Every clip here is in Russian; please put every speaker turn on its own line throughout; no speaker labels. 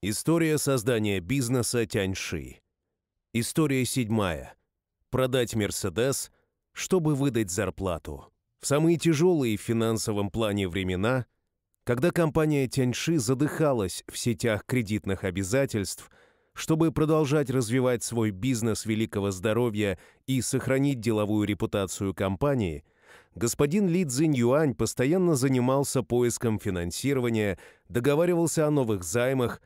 История создания бизнеса Тяньши. История седьмая. Продать Мерседес, чтобы выдать зарплату. В самые тяжелые в финансовом плане времена, когда компания Тяньши задыхалась в сетях кредитных обязательств, чтобы продолжать развивать свой бизнес великого здоровья и сохранить деловую репутацию компании – господин Ли Цзиньюань постоянно занимался поиском финансирования, договаривался о новых займах,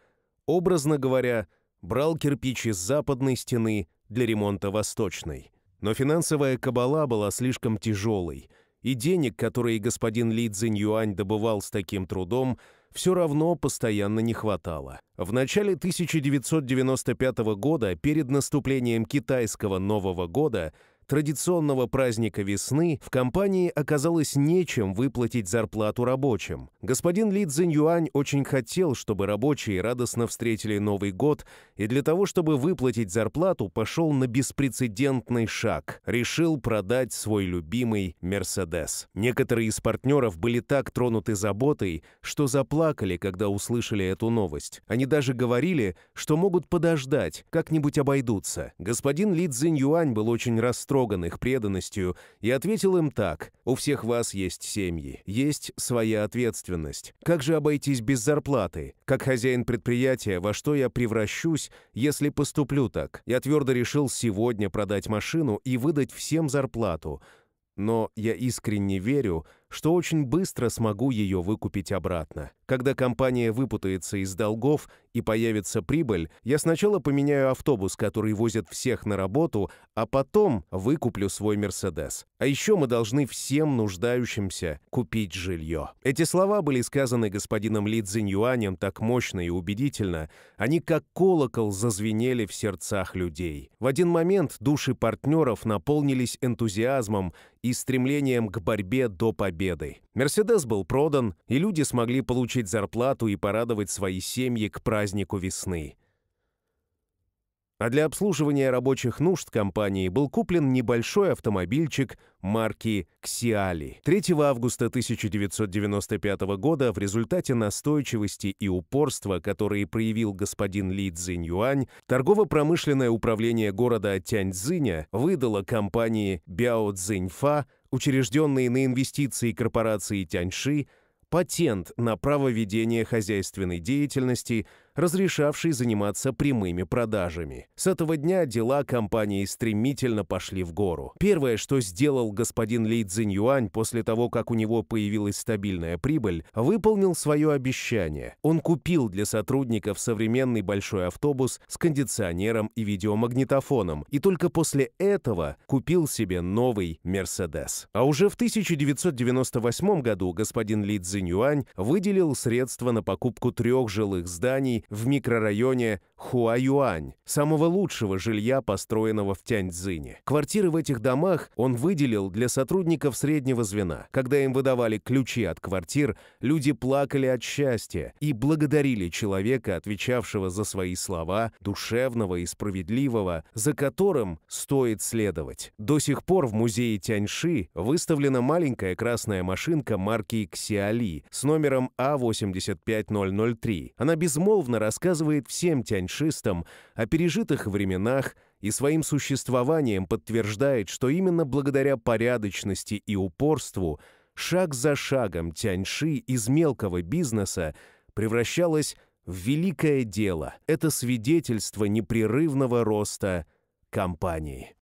образно говоря, брал кирпичи с западной стены для ремонта восточной. Но финансовая кабала была слишком тяжелой, и денег, которые господин Ли Цзиньюань добывал с таким трудом, все равно постоянно не хватало. В начале 1995 года, перед наступлением китайского Нового года, традиционного праздника весны, в компании оказалось нечем выплатить зарплату рабочим. Господин Ли Цзиньюань очень хотел, чтобы рабочие радостно встретили Новый год, и для того, чтобы выплатить зарплату, пошел на беспрецедентный шаг. Решил продать свой любимый «Мерседес». Некоторые из партнеров были так тронуты заботой, что заплакали, когда услышали эту новость. Они даже говорили, что могут подождать, как-нибудь обойдутся. Господин Ли Цзиньюань был очень расстроен растроган их преданностью и ответил им так. «У всех вас есть семьи, есть своя ответственность. Как же обойтись без зарплаты? Как хозяин предприятия, во что я превращусь, если поступлю так? Я твердо решил сегодня продать машину и выдать всем зарплату. Но я искренне верю, что очень быстро смогу ее выкупить обратно. Когда компания выпутается из долгов и появится прибыль, я сначала поменяю автобус, который возит всех на работу, а потом выкуплю свой «Мерседес». А еще мы должны всем нуждающимся купить жилье. Эти слова были сказаны господином Ли Цзиньюанем так мощно и убедительно, они как колокол зазвенели в сердцах людей. В один момент души партнеров наполнились энтузиазмом и стремлением к борьбе до победы победой. «Мерседес» был продан, и люди смогли получить зарплату и порадовать свои семьи к празднику весны. А для обслуживания рабочих нужд компании был куплен небольшой автомобильчик марки «Ксиали». 3 августа 1995 года в результате настойчивости и упорства, которые проявил господин Ли Цзиньюань, торгово-промышленное управление города Тяньцзиня выдало компании «Бяо Цзиньфа» учрежденный на инвестиции корпорации Тяньши, патент на право ведения хозяйственной деятельности – разрешавший заниматься прямыми продажами. С этого дня дела компании стремительно пошли в гору. Первое, что сделал господин Ли Цзиньюань после того, как у него появилась стабильная прибыль, выполнил свое обещание. Он купил для сотрудников современный большой автобус с кондиционером и видеомагнитофоном, и только после этого купил себе новый «Мерседес». А уже в 1998 году господин Ли Цзиньюань выделил средства на покупку трех жилых зданий в микрорайоне Хуаюань, самого лучшего жилья, построенного в Тяньцзине. Квартиры в этих домах он выделил для сотрудников среднего звена. Когда им выдавали ключи от квартир, люди плакали от счастья и благодарили человека, отвечавшего за свои слова, душевного и справедливого, за которым стоит следовать. До сих пор в музее Тяньши выставлена маленькая красная машинка марки Xiali с номером А85003. Она безмолвно подробно рассказывает всем тяньшистам о пережитых временах и своим существованием подтверждает, что именно благодаря порядочности и упорству шаг за шагом тяньши из мелкого бизнеса превращалась в великое дело. Это свидетельство непрерывного роста компании.